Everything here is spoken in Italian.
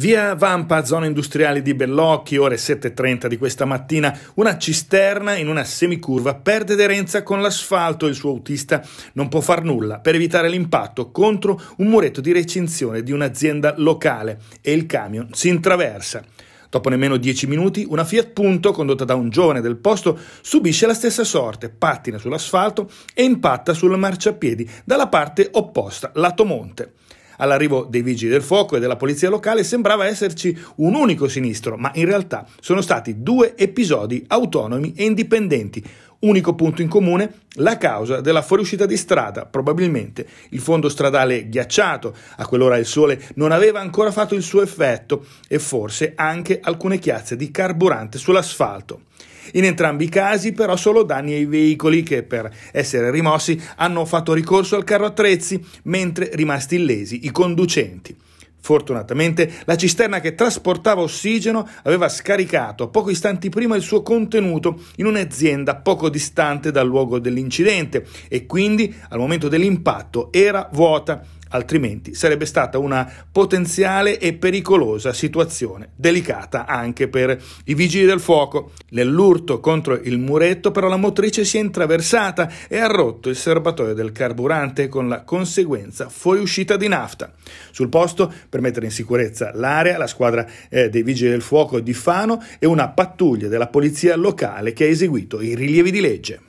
Via Vampa, zona industriale di Bellocchi, ore 7.30 di questa mattina, una cisterna in una semicurva perde aderenza con l'asfalto e il suo autista non può far nulla per evitare l'impatto contro un muretto di recinzione di un'azienda locale e il camion si intraversa. Dopo nemmeno 10 minuti, una Fiat Punto, condotta da un giovane del posto, subisce la stessa sorte, pattina sull'asfalto e impatta sul marciapiedi dalla parte opposta, lato monte. All'arrivo dei vigili del fuoco e della polizia locale sembrava esserci un unico sinistro, ma in realtà sono stati due episodi autonomi e indipendenti Unico punto in comune, la causa della fuoriuscita di strada, probabilmente il fondo stradale ghiacciato, a quell'ora il sole non aveva ancora fatto il suo effetto e forse anche alcune chiazze di carburante sull'asfalto. In entrambi i casi però solo danni ai veicoli che per essere rimossi hanno fatto ricorso al carro attrezzi, mentre rimasti illesi i conducenti. Fortunatamente la cisterna che trasportava ossigeno aveva scaricato pochi istanti prima il suo contenuto in un'azienda poco distante dal luogo dell'incidente e quindi al momento dell'impatto era vuota altrimenti sarebbe stata una potenziale e pericolosa situazione, delicata anche per i vigili del fuoco. Nell'urto contro il muretto però la motrice si è intraversata e ha rotto il serbatoio del carburante con la conseguenza fuoriuscita di nafta. Sul posto, per mettere in sicurezza l'area, la squadra eh, dei vigili del fuoco di Fano e una pattuglia della polizia locale che ha eseguito i rilievi di legge.